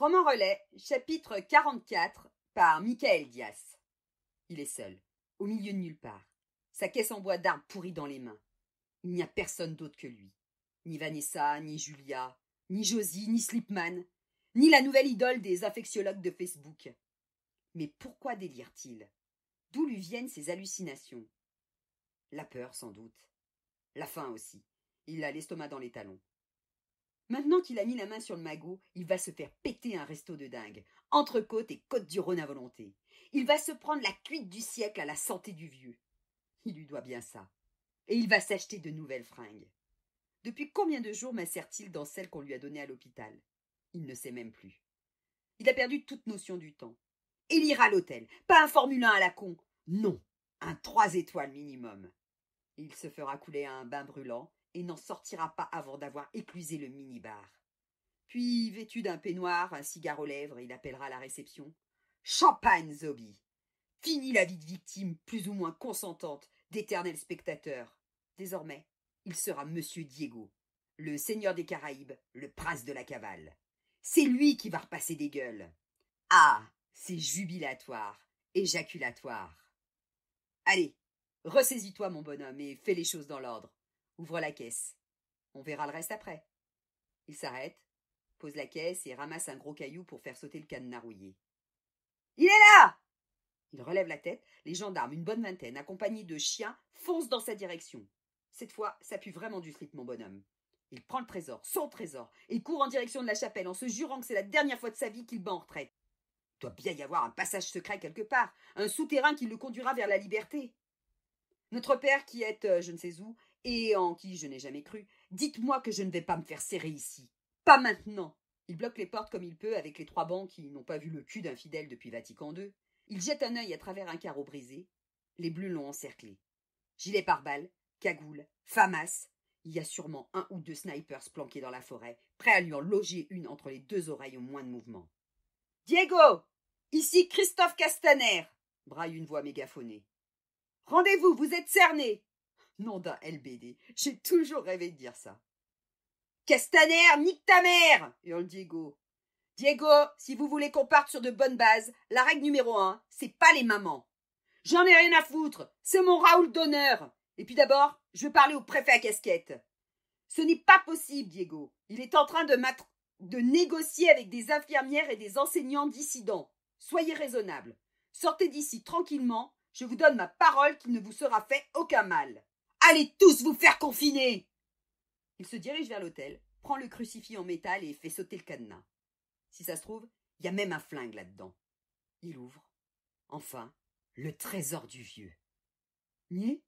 Roman Relais, chapitre 44, par Michael Dias. Il est seul, au milieu de nulle part, sa caisse en bois d'armes pourrie dans les mains. Il n'y a personne d'autre que lui. Ni Vanessa, ni Julia, ni Josie, ni Slipman, ni la nouvelle idole des infectiologues de Facebook. Mais pourquoi délire-t-il D'où lui viennent ces hallucinations La peur, sans doute. La faim aussi. Il a l'estomac dans les talons. Maintenant qu'il a mis la main sur le magot, il va se faire péter un resto de dingue. entre côte et côte du Rhône à volonté. Il va se prendre la cuite du siècle à la santé du vieux. Il lui doit bien ça. Et il va s'acheter de nouvelles fringues. Depuis combien de jours m'insère-t-il dans celle qu'on lui a donnée à l'hôpital Il ne sait même plus. Il a perdu toute notion du temps. Il ira à l'hôtel. Pas un Formule 1 à la con. Non, un trois étoiles minimum. Il se fera couler à un bain brûlant et n'en sortira pas avant d'avoir épuisé le minibar. Puis, vêtu d'un peignoir, un cigare aux lèvres, il appellera la réception. Champagne, Zobie Fini la vie de victime plus ou moins consentante d'éternel spectateur. Désormais, il sera Monsieur Diego, le seigneur des Caraïbes, le prince de la cavale. C'est lui qui va repasser des gueules. Ah, c'est jubilatoire, éjaculatoire. Allez, ressaisis-toi, mon bonhomme, et fais les choses dans l'ordre. Ouvre la caisse. On verra le reste après. Il s'arrête, pose la caisse et ramasse un gros caillou pour faire sauter le cadenas rouillé. Il est là Il relève la tête, les gendarmes, une bonne vingtaine, accompagnés de chiens, foncent dans sa direction. Cette fois, ça pue vraiment du slip, mon bonhomme. Il prend le trésor, son trésor, et court en direction de la chapelle en se jurant que c'est la dernière fois de sa vie qu'il bat en retraite. Il doit bien y avoir un passage secret quelque part, un souterrain qui le conduira vers la liberté. Notre Père qui est, euh, je ne sais où, et en qui je n'ai jamais cru, dites-moi que je ne vais pas me faire serrer ici. Pas maintenant. Il bloque les portes comme il peut avec les trois bancs qui n'ont pas vu le cul d'un fidèle depuis Vatican II. Il jette un œil à travers un carreau brisé. Les bleus l'ont encerclé. Gilet pare-balles, cagoule, famas. Il y a sûrement un ou deux snipers planqués dans la forêt, prêts à lui en loger une entre les deux oreilles au moins de mouvement. Diego Ici Christophe Castaner braille une voix mégaphonée. Rendez-vous, vous êtes cerné Nom d'un LBD, j'ai toujours rêvé de dire ça. Castaner, nique ta mère hurle Diego. Diego, si vous voulez qu'on parte sur de bonnes bases, la règle numéro un, c'est pas les mamans. J'en ai rien à foutre, c'est mon Raoul d'honneur. Et puis d'abord, je veux parler au préfet à casquette. Ce n'est pas possible, Diego. Il est en train de, de négocier avec des infirmières et des enseignants dissidents. Soyez raisonnable. Sortez d'ici tranquillement. Je vous donne ma parole qu'il ne vous sera fait aucun mal. Allez tous vous faire confiner Il se dirige vers l'hôtel, prend le crucifix en métal et fait sauter le cadenas. Si ça se trouve, il y a même un flingue là-dedans. Il ouvre. Enfin, le trésor du vieux. Nier